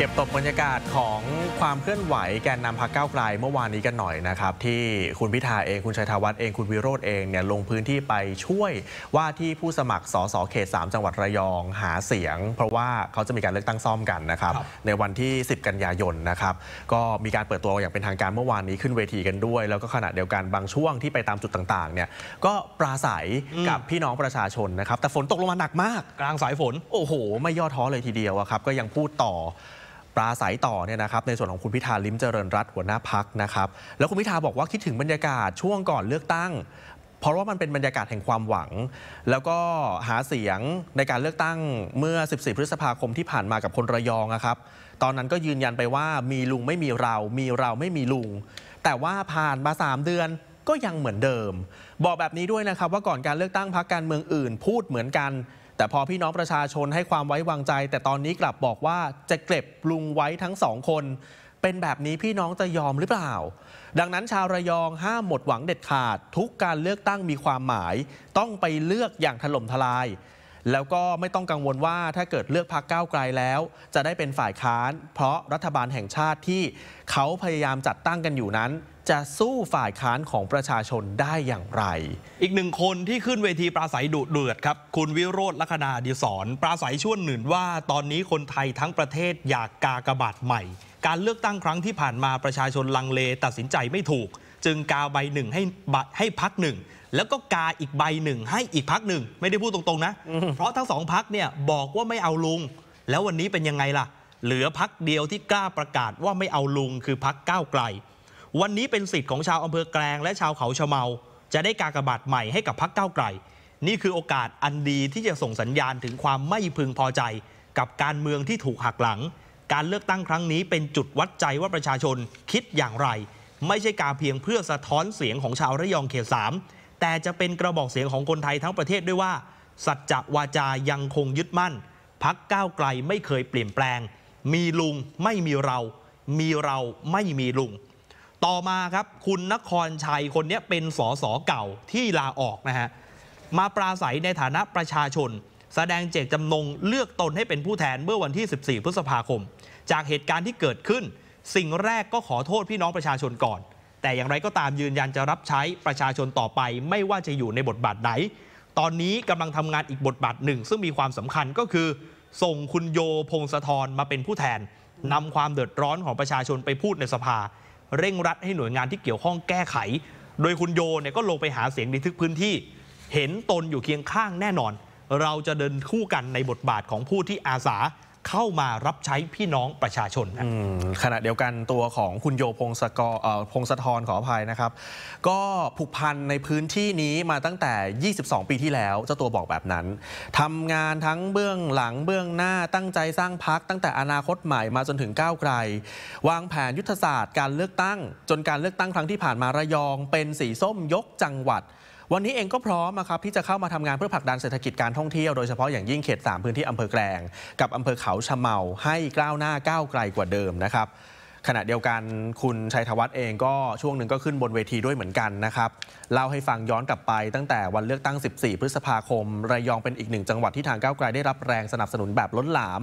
เก็บตกบรรยากาศของความเคลื่อนไหว แกนนำพรรคก้าวไกลเมื่อวานนี้กันหน่อยนะครับที่คุณพิธาเองคุณชัยธวัฒน์เองคุณวิโรธเองเนี่ยลงพื้นที่ไปช่วยว่าที่ผู้สมัครสสเขต 3 จังหวัดระยอง หาเสียง เพราะว่าเขาจะมีการเลือกตั้งซ่อมกันนะครับในวันที่10กันยายนนะครับก็มีการเปิดตัวอย่างเป็นทางการเมื่อวานนี้ขึ้นเวทีกันด้วย แล้วก็ขณะเดียวกันบางช่วงที่ไปตามจุดต่างๆเนี่ยก็ปราศัยกับพี่น้องประชาชนนะครับ แต่ฝนตกลงมาหนักมาก กลางสายฝนโอ้โหไม่ย่อท้อเลยทีเดียวครับ ก็ยังพูดต่อปราศัยต่อเนี่ยนะครับในส่วนของคุณพิธาลิมเจริญรัตหัวหน้าพักนะครับ แล้วคุณพิธาบอกว่าคิดถึงบรรยากาศช่วงก่อนเลือกตั้ง เพราะว่ามันเป็นบรรยากาศแห่งความหวัง แล้วก็หาเสียงในการเลือกตั้งเมื่อ 14 พฤษภาคมที่ผ่านมากับคนระยองนะครับ ตอนนั้นก็ยืนยันไปว่ามีลุงไม่มีเรา มีเราไม่มีลุง แต่ว่าผ่านมา3เดือนก็ยังเหมือนเดิม บอกแบบนี้ด้วยนะครับว่าก่อนการเลือกตั้งพรรคการเมืองอื่น พูดเหมือนกันแต่พอพี่น้องประชาชนให้ความไว้วางใจ แต่ตอนนี้กลับบอกว่า จะเก็บลุงไว้ทั้งสองคน เป็นแบบนี้พี่น้องจะยอมหรือเปล่า ดังนั้นชาวระยองห้ามหมดหวังเด็ดขาดทุกการเลือกตั้งมีความหมาย ต้องไปเลือกอย่างถล่มทลายแล้วก็ไม่ต้องกังวลว่าถ้าเกิดเลือกพักก้าวไกลแล้ว จะได้เป็นฝ่ายค้าน เพราะรัฐบาลแห่งชาติที่ เขาพยายามจัดตั้งกันอยู่นั้น จะสู้ฝ่ายค้านของประชาชนได้อย่างไร อีกหนึ่งคนที่ขึ้นเวทีปราศัยดุเดือดครับ คุณวิโรธลัคนาดิศรปราศัยช่วนหนื่นว่า ตอนนี้คนไทยทั้งประเทศอยากกากบาดใหม่ การเลือกตั้งครั้งที่ผ่านมาประชาชนลังเลตัดสินใจไม่ถูก จึงกาใบหนึ่งให้ให้พักหนึ่งแล้วก็กาอีกใบหนึ่ง ให้อีกพักหนึ่ง ไม่ได้พูดตรงๆนะเพราะทั้งสองพักเนี่ยบอกว่าไม่เอาลุง แล้ววันนี้เป็นยังไงล่ะ เหลือพักเดียวที่กล้าประกาศว่าไม่เอาลุง คือพักก้าวไกล วันนี้เป็นสิทธิ์ของชาวอำเภอแกลงและชาวเขาชะเมา จะได้การกระบาดใหม่ให้กับพักก้าวไกล นี่คือโอกาสอันดีที่จะส่งสัญญาณถึงความไม่พึงพอใจ กับการเมืองที่ถูกหักหลัง การเลือกตั้งครั้งนี้เป็นจุดวัดใจว่าประชาชนคิดอย่างไร ไม่ใช่การเพียงเพื่อสะท้อนเสียงของชาวระยองเขตสามแต่จะเป็นกระบอกเสียงของคนไทยทั้งประเทศด้วยว่า สัจจะวาจายังคงยึดมั่น พักก้าวไกลไม่เคยเปลี่ยนแปลง มีลุงไม่มีเรา มีเราไม่มีลุง ต่อมาครับคุณนครชัยคนนี้เป็นสสเก่าที่ลาออกนะฮะ มาปราศัยในฐานะประชาชน แสดงเจตจำนงเลือกตนให้เป็นผู้แทนเมื่อวันที่ 14 พฤษภาคม จากเหตุการณ์ที่เกิดขึ้น สิ่งแรกก็ขอโทษพี่น้องประชาชนก่อนแต่อย่างไรก็ตามยืนยันจะรับใช้ประชาชนต่อไป ไม่ว่าจะอยู่ในบทบาทไหน ตอนนี้กำลังทำงานอีกบทบาทหนึ่ง ซึ่งมีความสำคัญก็คือ ส่งคุณโยพงศธรมาเป็นผู้แทนนำความเดือดร้อนของประชาชนไปพูดในสภา เร่งรัดให้หน่วยงานที่เกี่ยวข้องแก้ไข โดยคุณโยเนี่ยก็ลงไปหาเสียงในทึกพื้นที่ เห็นตนอยู่เคียงข้างแน่นอน เราจะเดินคู่กันในบทบาทของผู้ที่อาสาเข้ามารับใช้พี่น้องประชาชนขณะเดียวกันตัวของคุณโยพงศกรพงศธรขออภัยนะครับ ก็ผูกพันในพื้นที่นี้มาตั้งแต่ 22 ปีที่แล้วเจ้าตัวบอกแบบนั้นทำงานทั้งเบื้องหลังเบื้องหน้าตั้งใจสร้างพักตั้งแต่อนาคตใหม่มาจนถึงก้าวไกล วางแผนยุทธศาสตร์การเลือกตั้งจนการเลือกตั้งครั้งที่ผ่านมาระยอง เป็นสีส้มยกจังหวัดวันนี้เองก็พร้อมครับที่จะเข้ามาทำงานเพื่อผลักดันเศรษฐกิจการท่องเที่ยว โดยเฉพาะอย่างยิ่งเขต 3 พื้นที่อำเภอแกลงกับอำเภอเขาชะเมาให้ก้าวหน้าก้าวไกลกว่าเดิมนะครับขณะเดียวกันคุณชัยธวัฒน์เองก็ช่วงหนึ่งก็ขึ้นบนเวทีด้วยเหมือนกันนะครับเล่าให้ฟังย้อนกลับไปตั้งแต่วันเลือกตั้ง 14 พฤษภาคม ระยองเป็นอีกหนึ่งจังหวัดที่ทางก้าวไกลได้รับแรงสนับสนุนแบบล้นหลาม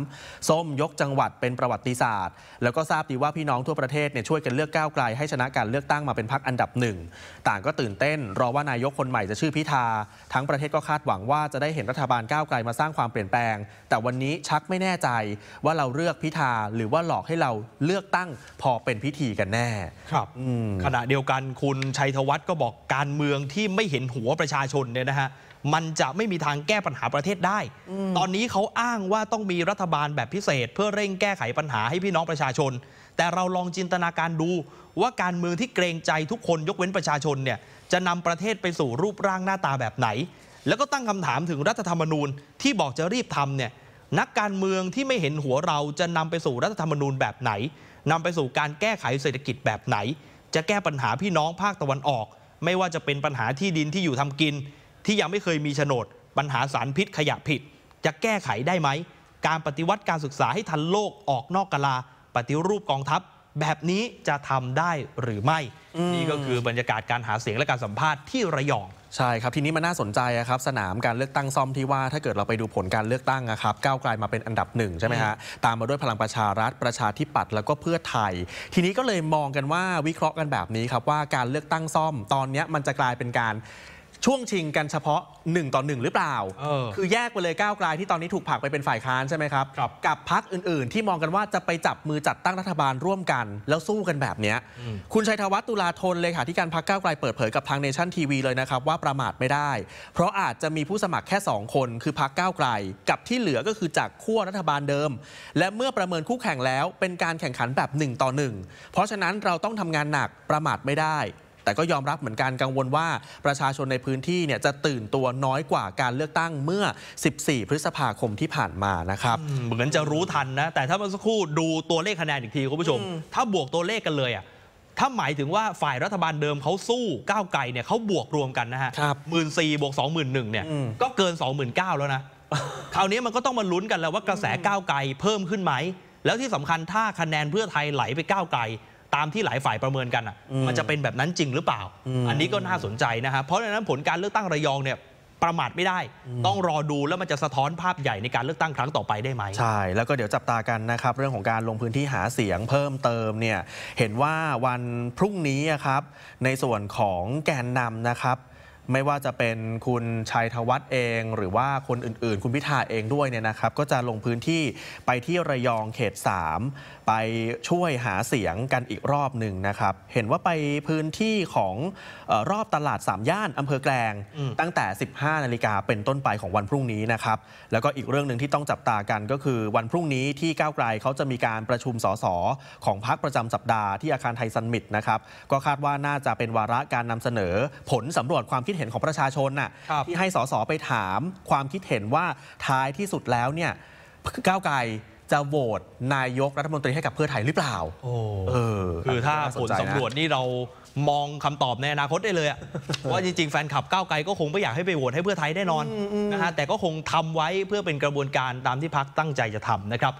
ส้มยกจังหวัดเป็นประวัติศาสตร์ แล้วก็ทราบดีว่าพี่น้องทั่วประเทศเนี่ยช่วยกันเลือกก้าวไกล ให้ชนะการเลือกตั้งมาเป็นพักอันดับหนึ่งต่างก็ตื่นเต้นรอว่านายกคนใหม่จะชื่อพิธาทั้งประเทศก็คาดหวังว่าจะได้เห็นรัฐบาลก้าวไกลมาสร้างความเปลี่ยนแปลง แต่วันนี้ชักไม่แน่ใจว่าเราเลือกพิธาหรือว่าหลอกให้เราเลือกตั้งพอเป็นพิธีกันแน่ครับขณะเดียวกันคุณชัยธวัฒน์ก็บอกการเมืองที่ไม่เห็นหัวประชาชนเนี่ยนะฮะมันจะไม่มีทางแก้ปัญหาประเทศได้ ตอนนี้เขาอ้างว่าต้องมีรัฐบาลแบบพิเศษ เพื่อเร่งแก้ไขปัญหาให้พี่น้องประชาชน แต่เราลองจินตนาการดูว่าการเมืองที่เกรงใจทุกคนยกเว้นประชาชนเนี่ยจะนำประเทศไปสู่รูปร่างหน้าตาแบบไหน แล้วก็ตั้งคำถามถึงรัฐธรรมนูญที่บอกจะรีบทำเนี่ยนักการเมืองที่ไม่เห็นหัวเราจะนำไปสู่รัฐธรรมนูญแบบไหนนำไปสู่การแก้ไขเศรษฐกิจแบบไหน จะแก้ปัญหาพี่น้องภาคตะวันออก ไม่ว่าจะเป็นปัญหาที่ดินที่อยู่ทำกิน ที่ยังไม่เคยมีโฉนด ปัญหาสารพิษขยะผิด จะแก้ไขได้ไหม การปฏิวัติการศึกษาให้ทันโลกออกนอกกาลา ปฏิรูปกองทัพแบบนี้จะทำได้หรือไม่ นี่ก็คือบรรยากาศการหาเสียงและการสัมภาษณ์ที่ระยอง ใช่ครับ ทีนี้มันน่าสนใจครับ สนามการเลือกตั้งซ่อมที่ว่าถ้าเกิดเราไปดูผลการเลือกตั้งนะครับ ก้าวไกลมาเป็นอันดับหนึ่ง ใช่ไหมฮะ ตามมาด้วยพลังประชารัฐประชาธิปัตย์แล้วก็เพื่อไทย ทีนี้ก็เลยมองกันว่าวิเคราะห์กันแบบนี้ครับว่าการเลือกตั้งซ่อมตอนนี้มันจะกลายเป็นการช่วงชิงกันเฉพาะ 1 ต่อ 1 หรือเปล่า คือแยกไปเลยก้าวไกลที่ตอนนี้ถูกผักไปเป็นฝ่ายค้านใช่ไหมครับ กับพักอื่น ๆ ที่มองกันว่าจะไปจับมือจัดตั้งรัฐบาลร่วมกัน แล้วสู้กันแบบนี้ คุณชัยธวัฒน์ตุลาธนเลยค่ะ ที่การพักก้าวไกล เปิดเผยกับทางเนชั่นทีวีเลยนะครับ ว่าประมาทไม่ได้ เพราะอาจจะมีผู้สมัครแค่ 2 คนคือพักก้าวไกล กับที่เหลือก็คือจากขั้วรัฐบาลเดิม และเมื่อประเมินคู่แข่งแล้วเป็นการแข่งขันแบบ1ต่อ1 เพราะฉะนั้นเราต้องทำงานหนักประมาทไม่ได้แต่ก็ยอมรับเหมือนกันกังวลว่าประชาชนในพื้นที่เนี่ยจะตื่นตัวน้อยกว่าการเลือกตั้งเมื่อ 14 พฤษภาคมที่ผ่านมานะครับ เหมือนจะรู้ทันนะแต่ถ้าเมื่อสักครู่ดูตัวเลขคะแนนอีกทีคุณผู้ชม ถ้าบวกตัวเลขกันเลยอ่ะถ้าหมายถึงว่าฝ่ายรัฐบาลเดิมเขาสู้ก้าวไกลเนี่ยเขาบวกรวมกันนะฮะหมื่นสี่บวกสองหมื่นหนึ่งเนี่ยก็เกินสองหมื่นเก้าแล้วนะ คราวนี้มันก็ต้องมาลุ้นกันแล้วว่ากระแสก้าวไกลเพิ่มขึ้นไหม แล้วที่สำคัญถ้าคะแนนเพื่อไทยไหลไปก้าวไกลตามที่หลายฝ่ายประเมินกันอ่ะมันจะเป็นแบบนั้นจริงหรือเปล่า อันนี้ก็น่าสนใจนะฮะเพราะฉะนั้นผลการเลือกตั้งระยองเนี่ยประมาทไม่ได้ ต้องรอดูแล้วมันจะสะท้อนภาพใหญ่ในการเลือกตั้งครั้งต่อไปได้ไหมใช่ แล้วก็เดี๋ยวจับตากันนะครับ เรื่องของการลงพื้นที่หาเสียงเพิ่มเติมเนี่ยเห็นว่าวันพรุ่งนี้ครับ ในส่วนของแกนนำนะครับไม่ว่าจะเป็นคุณชัยธวัฒน์เอง หรือว่าคนอื่นๆ คุณพิธาเองด้วยเนี่ยนะครับ ก็จะลงพื้นที่ไปที่ระยองเขต 3 ไปช่วยหาเสียงกันอีกรอบหนึ่งนะครับเห็นว่าไปพื้นที่ของออรอบตลาด3ย่านอำเภอแกลงตั้งแต่ 15นาฬิกาเป็นต้นไปของวันพรุ่งนี้นะครับแล้วก็อีกเรื่องหนึ่งที่ต้องจับตากันก็คือวันพรุ่งนี้ที่ก้าวไกลเขาจะมีการประชุมสสของพักประจำสัปดาห์ที่อาคารไทยซันมิตนะครับก็คาดว่าน่าจะเป็นวาระการนำเสนอผลสำรวจความคิดดเห็นของประชาชนน่ะที่ให้สสไปถามความคิดเห็นว่าท้ายที่สุดแล้วเนี่ย ก้าวไกลจะโหวตนายกรัฐมนตรีให้กับเพื่อไทยหรือเปล่าโอ้อคือถ้าผลสำรวจนี่เรามองคำตอบในอนาคตได้เลยว่าจริงๆแฟนคลับก้าวไกลก็คงไม่อยากให้ไปโหวตให้เพื่อไทยแน่นอนนะฮะแต่ก็คงทำไว้เพื่อเป็นกระบวนการตามที่พักตั้งใจจะทำนะครับ